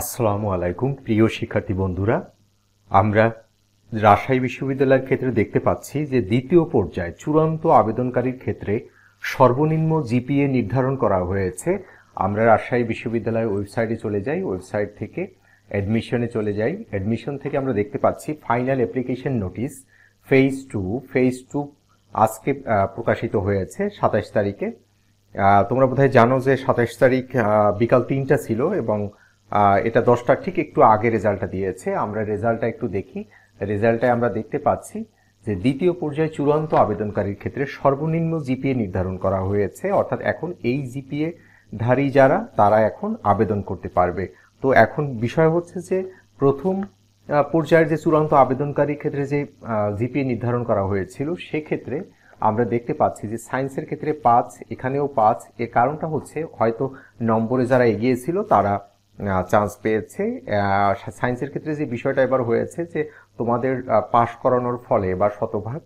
আসসালামু আলাইকুম প্রিয় শিক্ষার্থী বন্ধুরা আমরা রাজশাহী বিশ্ববিদ্যালয়ের ক্ষেত্রে দেখতে পাচ্ছি যে দ্বিতীয় পর্যায়ে চূড়ান্ত আবেদনকারীর ক্ষেত্রে সর্বনিম্ন জিপিএ নির্ধারণ করা হয়েছে আমরা রাজশাহী বিশ্ববিদ্যালয়ের ওয়েবসাইটে চলে যাই ওয়েবসাইট থেকে অ্যাডমিশনে চলে যাই অ্যাডমিশন থেকে আমরা দেখতে পাচ্ছি final application notice phase two phase two আজকে প্রকাশিত হয়েছে সাতাশ তারিখে তোমরা বোধহয় জানো যে সাতাশ তারিখ বিকাল তিনটা ছিল এবং এটা দশটার ঠিক একটু আগে রেজাল্টটা দিয়েছে আমরা রেজাল্টটা একটু দেখি রেজাল্টটায় আমরা দেখতে পাচ্ছি যে দ্বিতীয় পর্যায়ে চূড়ান্ত আবেদনকারীর ক্ষেত্রে সর্বনিম্ন জিপিএ নির্ধারণ করা হয়েছে অর্থাৎ এখন এই জিপিএ ধারী যারা তারা এখন আবেদন করতে পারবে তো এখন বিষয় হচ্ছে যে প্রথম পর্যায়ের যে চূড়ান্ত আবেদনকারীর ক্ষেত্রে যে জিপিএ নির্ধারণ করা হয়েছিল সেক্ষেত্রে আমরা দেখতে পাচ্ছি যে সায়েন্সের ক্ষেত্রে পাঁচ এখানেও পাঁচ এর কারণটা হচ্ছে হয়তো নম্বরে যারা এগিয়েছিল তারা চান্স পেয়েছে সায়েন্সের ক্ষেত্রে যে বিষয়টা এবার হয়েছে যে তোমাদের পাশ করানোর ফলে বা শতভাগ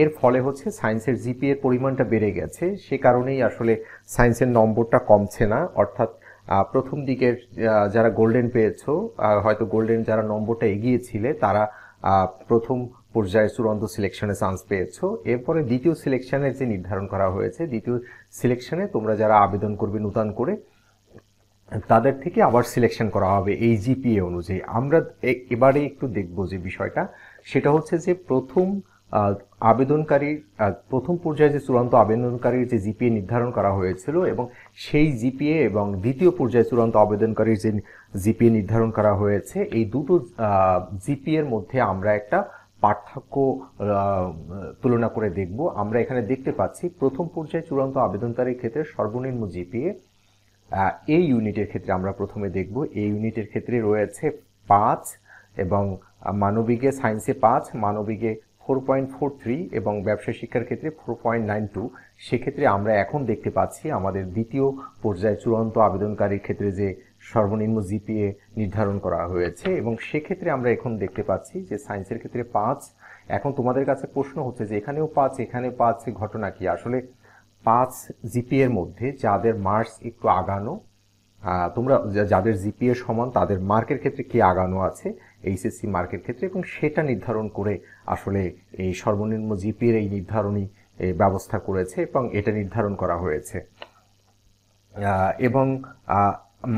এর ফলে হচ্ছে সায়েন্সের জিপি এর পরিমাণটা বেড়ে গেছে সে কারণেই আসলে সায়েন্সের নম্বরটা কমছে না অর্থাৎ প্রথম দিকের যারা গোল্ডেন পেয়েছো হয়তো গোল্ডেন যারা নম্বরটা এগিয়েছিলে তারা প্রথম পর্যায়ে চূড়ান্ত সিলেকশনে চান্স পেয়েছো এরপরে দ্বিতীয় সিলেকশনের যে নির্ধারণ করা হয়েছে দ্বিতীয় সিলেকশনে তোমরা যারা আবেদন করবে নূতন করে তাদের থেকে আবার সিলেকশন করা হবে এই জিপিএ অনুযায়ী আমরা এবারে একটু দেখব যে বিষয়টা সেটা হচ্ছে যে প্রথম আবেদনকারীর প্রথম পর্যায়ে যে চূড়ান্ত আবেদনকারীর যে জিপিএ নির্ধারণ করা হয়েছিল এবং সেই জিপিএ এবং দ্বিতীয় পর্যায়ে চূড়ান্ত আবেদনকারীর যে জিপিএ নির্ধারণ করা হয়েছে এই দুটো জিপিএর মধ্যে আমরা একটা পার্থক্য তুলনা করে দেখব আমরা এখানে দেখতে পাচ্ছি প্রথম পর্যায়ে চূড়ান্ত আবেদনকারীর ক্ষেত্রে সর্বনিম্ন জিপিএ এই ইউনিটের ক্ষেত্রে আমরা প্রথমে দেখব এই ইউনিটের ক্ষেত্রে রয়েছে পাঁচ এবং মানবিকে সায়েন্সে পাঁচ মানবিকে ফোর পয়েন্ট ফোর থ্রি এবং ব্যবসা শিক্ষার ক্ষেত্রে ফোর পয়েন্ট নাইন টু সেক্ষেত্রে আমরা এখন দেখতে পাচ্ছি আমাদের দ্বিতীয় পর্যায়ে চূড়ান্ত আবেদনকারীর ক্ষেত্রে যে সর্বনিম্ন জিপিএ নির্ধারণ করা হয়েছে এবং সেক্ষেত্রে আমরা এখন দেখতে পাচ্ছি যে সায়েন্সের ক্ষেত্রে পাঁচ এখন তোমাদের কাছে প্রশ্ন হচ্ছে যে এখানেও পাঁচ এখানে পাঁচ ঘটনা কি আসলে পাঁচ জিপি এর মধ্যে যাদের মার্কস একটু আগানো তোমরা যাদের এর সমান তাদের মার্কের ক্ষেত্রে কি আগানো আছে এইচএসসি মার্কের ক্ষেত্রে এবং সেটা নির্ধারণ করে আসলে এই সর্বনিম্ন এর এই নির্ধারণী ব্যবস্থা করেছে এবং এটা নির্ধারণ করা হয়েছে এবং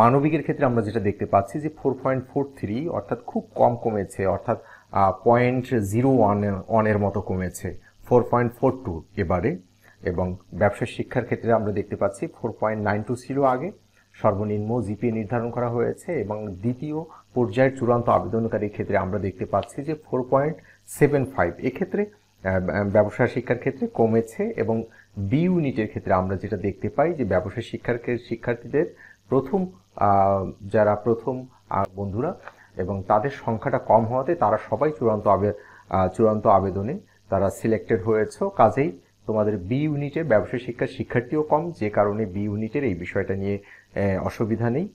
মানবিকের ক্ষেত্রে আমরা যেটা দেখতে পাচ্ছি যে ফোর পয়েন্ট ফোর থ্রি অর্থাৎ খুব কম কমেছে অর্থাৎ পয়েন্ট জিরো ওয়ান ওয়ানের মতো কমেছে ফোর পয়েন্ট ফোর টু এবারে এবং ব্যবসা শিক্ষার ক্ষেত্রে আমরা দেখতে পাচ্ছি ফোর পয়েন্ট নাইন টু ছিল আগে সর্বনিম্ন জিপিএ নির্ধারণ করা হয়েছে এবং দ্বিতীয় পর্যায়ের চূড়ান্ত আবেদনকারীর ক্ষেত্রে আমরা দেখতে পাচ্ছি যে ফোর পয়েন্ট সেভেন ফাইভ এক্ষেত্রে ব্যবসা শিক্ষার ক্ষেত্রে কমেছে এবং বি ইউনিটের ক্ষেত্রে আমরা যেটা দেখতে পাই যে ব্যবসা শিক্ষার শিক্ষার্থীদের প্রথম যারা প্রথম বন্ধুরা এবং তাদের সংখ্যাটা কম হওয়াতে তারা সবাই চূড়ান্ত আবে চূড়ান্ত আবেদনে তারা সিলেক্টেড হয়েছে কাজেই তোমাদের বি ইউনিটে ব্যবসায় শিক্ষার শিক্ষার্থীও কম যে কারণে বি ইউনিটের এই বিষয়টা নিয়ে অসুবিধা নেই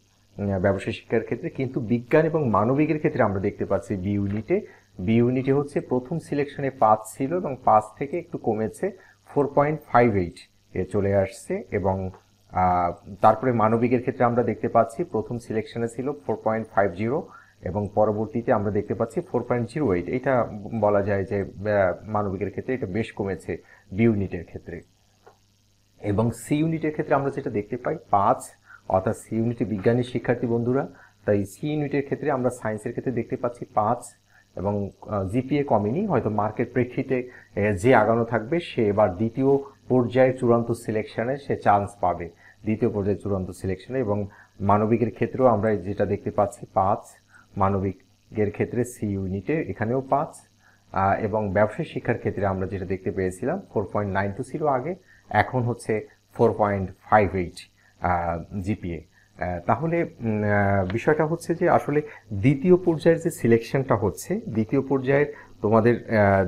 ব্যবসায় শিক্ষার ক্ষেত্রে কিন্তু বিজ্ঞান এবং মানবিকের ক্ষেত্রে আমরা দেখতে পাচ্ছি বি ইউনিটে বি ইউনিটে হচ্ছে প্রথম সিলেকশনে পাঁচ ছিল এবং পাঁচ থেকে একটু কমেছে ফোর পয়েন্ট ফাইভ এইট এ চলে আসছে এবং তারপরে মানবিকের ক্ষেত্রে আমরা দেখতে পাচ্ছি প্রথম সিলেকশনে ছিল ফোর পয়েন্ট ফাইভ জিরো এবং পরবর্তীতে আমরা দেখতে পাচ্ছি ফোর পয়েন্ট জিরো এইট এটা বলা যায় যে মানবিকের ক্ষেত্রে এটা বেশ কমেছে বি ইউনিটের ক্ষেত্রে এবং সি ইউনিটের ক্ষেত্রে আমরা যেটা দেখতে পাই পাঁচ অর্থাৎ সি ইউনিটে বিজ্ঞানী শিক্ষার্থী বন্ধুরা তাই সি ইউনিটের ক্ষেত্রে আমরা সায়েন্সের ক্ষেত্রে দেখতে পাচ্ছি পাঁচ এবং জিপিএ কমেনি হয়তো মার্কেট প্রেক্ষিতে যে আগানো থাকবে সে এবার দ্বিতীয় পর্যায়ের চূড়ান্ত সিলেকশনে সে চান্স পাবে দ্বিতীয় পর্যায়ের চূড়ান্ত সিলেকশনে এবং মানবিকের ক্ষেত্রেও আমরা যেটা দেখতে পাচ্ছি পাঁচ মানবিকের ক্ষেত্রে সি ইউনিটে এখানেও পাঁচ এবং ব্যবসায় শিক্ষার ক্ষেত্রে আমরা যেটা দেখতে পেয়েছিলাম ফোর পয়েন্ট নাইন টু ছিল আগে এখন হচ্ছে four point five eight GPA তাহলে বিষয়টা হচ্ছে যে আসলে দ্বিতীয় পর্যায়ের যে সিলেকশনটা হচ্ছে দ্বিতীয় পর্যায়ের তোমাদের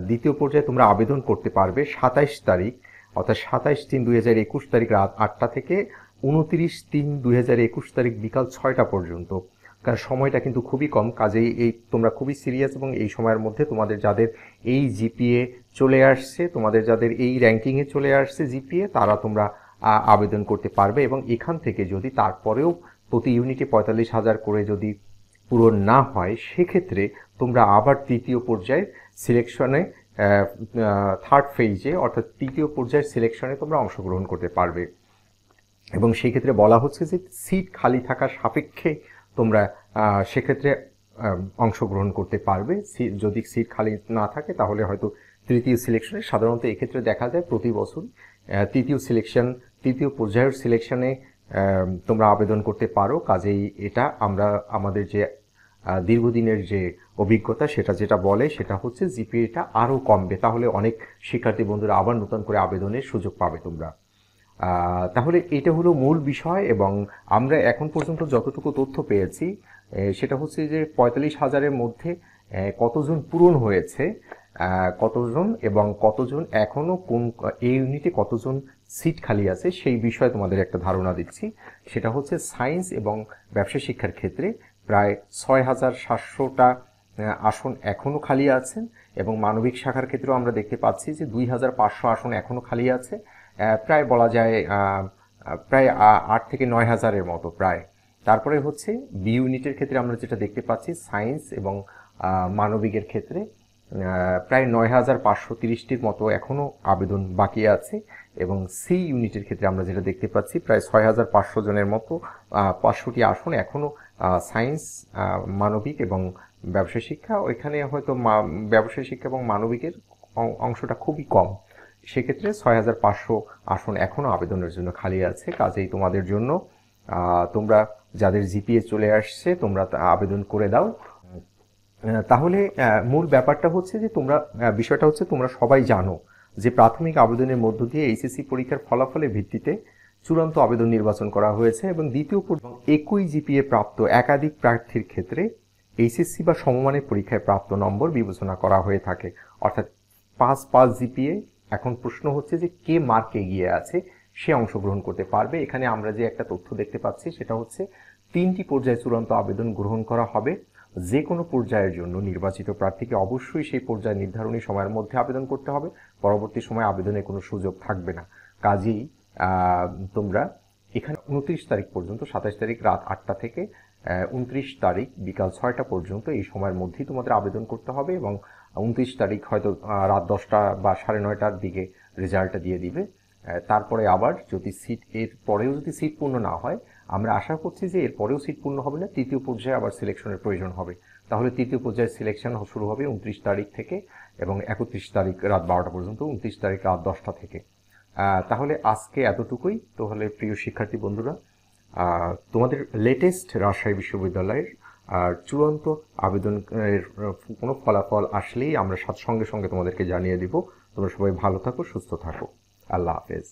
দ্বিতীয় পর্যায়ে তোমরা আবেদন করতে পারবে সাতাইশ তারিখ অর্থাৎ সাতাইশ তিন দুই হাজার একুশ তারিখ রাত আটটা থেকে উনত্রিশ তিন দুই হাজার একুশ তারিখ বিকাল ছয়টা পর্যন্ত কারণ সময়টা কিন্তু খুবই কম কাজেই এই তোমরা খুবই সিরিয়াস এবং এই সময়ের মধ্যে তোমাদের যাদের এই জিপিএ চলে আসছে তোমাদের যাদের এই র্যাঙ্কিংয়ে চলে আসছে জিপিএ তারা তোমরা আবেদন করতে পারবে এবং এখান থেকে যদি তারপরেও প্রতি ইউনিটে পঁয়তাল্লিশ হাজার করে যদি পূরণ না হয় সেক্ষেত্রে তোমরা আবার তৃতীয় পর্যায়ে সিলেকশনে থার্ড ফেজে অর্থাৎ তৃতীয় পর্যায়ের সিলেকশনে তোমরা অংশগ্রহণ করতে পারবে এবং সেই ক্ষেত্রে বলা হচ্ছে যে সিট খালি থাকা সাপেক্ষে তোমরা সেক্ষেত্রে অংশগ্রহণ করতে পারবে যদি সিট খালি না থাকে তাহলে হয়তো তৃতীয় সিলেকশনে সাধারণত এক্ষেত্রে দেখা যায় প্রতি বছর তৃতীয় সিলেকশন তৃতীয় পর্যায়ের সিলেকশনে তোমরা আবেদন করতে পারো কাজেই এটা আমরা আমাদের যে দীর্ঘদিনের যে অভিজ্ঞতা সেটা যেটা বলে সেটা হচ্ছে জিপিএটা আরও কমবে তাহলে অনেক শিক্ষার্থী বন্ধুরা আবার নতুন করে আবেদনের সুযোগ পাবে তোমরা তাহলে এটা হলো মূল বিষয় এবং আমরা এখন পর্যন্ত যতটুকু তথ্য পেয়েছি সেটা হচ্ছে যে পঁয়তাল্লিশ হাজারের মধ্যে কতজন পূরণ হয়েছে কতজন এবং কতজন এখনও কোন এই ইউনিটে কতজন সিট খালি আছে সেই বিষয়ে তোমাদের একটা ধারণা দিচ্ছি সেটা হচ্ছে সায়েন্স এবং ব্যবসা শিক্ষার ক্ষেত্রে প্রায় ছয় হাজার সাতশোটা আসন এখনও খালি আছেন এবং মানবিক শাখার ক্ষেত্রেও আমরা দেখতে পাচ্ছি যে দুই হাজার পাঁচশো আসন এখনও খালি আছে প্রায় বলা যায় প্রায় আট থেকে নয় হাজারের মতো প্রায় তারপরে হচ্ছে বি ইউনিটের ক্ষেত্রে আমরা যেটা দেখতে পাচ্ছি সায়েন্স এবং মানবিকের ক্ষেত্রে প্রায় নয় হাজার পাঁচশো তিরিশটির মতো এখনও আবেদন বাকি আছে এবং সি ইউনিটের ক্ষেত্রে আমরা যেটা দেখতে পাচ্ছি প্রায় ছয় হাজার পাঁচশো জনের মতো পাঁচশোটি আসন এখনও সায়েন্স মানবিক এবং ব্যবসায় শিক্ষা ওইখানে হয়তো ব্যবসায় শিক্ষা এবং মানবিকের অংশটা খুবই কম সেক্ষেত্রে ছয় হাজার পাঁচশো আসন এখনও আবেদনের জন্য খালি আছে কাজেই তোমাদের জন্য তোমরা যাদের জিপিএ চলে আসছে তোমরা আবেদন করে দাও তাহলে মূল ব্যাপারটা হচ্ছে যে তোমরা বিষয়টা হচ্ছে তোমরা সবাই জানো যে প্রাথমিক আবেদনের মধ্য দিয়ে এইচএসসি পরীক্ষার ফলাফলের ভিত্তিতে চূড়ান্ত আবেদন নির্বাচন করা হয়েছে এবং দ্বিতীয় একই জিপিএ প্রাপ্ত একাধিক প্রার্থীর ক্ষেত্রে এইচএসসি বা সমমানের পরীক্ষায় প্রাপ্ত নম্বর বিবেচনা করা হয়ে থাকে অর্থাৎ পাঁচ পাঁচ জিপিএ এখন প্রশ্ন হচ্ছে যে কে মার্ক এগিয়ে আছে সে অংশগ্রহণ করতে পারবে এখানে আমরা যে একটা তথ্য দেখতে পাচ্ছি সেটা হচ্ছে তিনটি পর্যায়ে চূড়ান্ত আবেদন গ্রহণ করা হবে যে কোনো পর্যায়ের জন্য নির্বাচিত প্রার্থীকে অবশ্যই সেই পর্যায়ে নির্ধারণী সময়ের মধ্যে আবেদন করতে হবে পরবর্তী সময়ে আবেদনে কোনো সুযোগ থাকবে না কাজেই তোমরা এখানে উনত্রিশ তারিখ পর্যন্ত সাতাশ তারিখ রাত আটটা থেকে উনত্রিশ তারিখ বিকাল ছয়টা পর্যন্ত এই সময়ের মধ্যেই তোমাদের আবেদন করতে হবে এবং উনত্রিশ তারিখ হয়তো রাত দশটা বা সাড়ে নয়টার দিকে রেজাল্টটা দিয়ে দিবে তারপরে আবার যদি সিট এর পরেও যদি সিট পূর্ণ না হয় আমরা আশা করছি যে এর পরেও সিট পূর্ণ হবে না তৃতীয় পর্যায়ে আবার সিলেকশনের প্রয়োজন হবে তাহলে তৃতীয় পর্যায়ে সিলেকশন শুরু হবে উনত্রিশ তারিখ থেকে এবং একত্রিশ তারিখ রাত বারোটা পর্যন্ত উনত্রিশ তারিখ রাত দশটা থেকে তাহলে আজকে এতটুকুই তাহলে প্রিয় শিক্ষার্থী বন্ধুরা তোমাদের লেটেস্ট রাজশাহী বিশ্ববিদ্যালয়ের আর চূড়ান্ত আবেদনের কোনো ফলাফল আসলেই আমরা সঙ্গে সঙ্গে তোমাদেরকে জানিয়ে দিব তোমরা সবাই ভালো থাকো সুস্থ থাকো আল্লাহ হাফেজ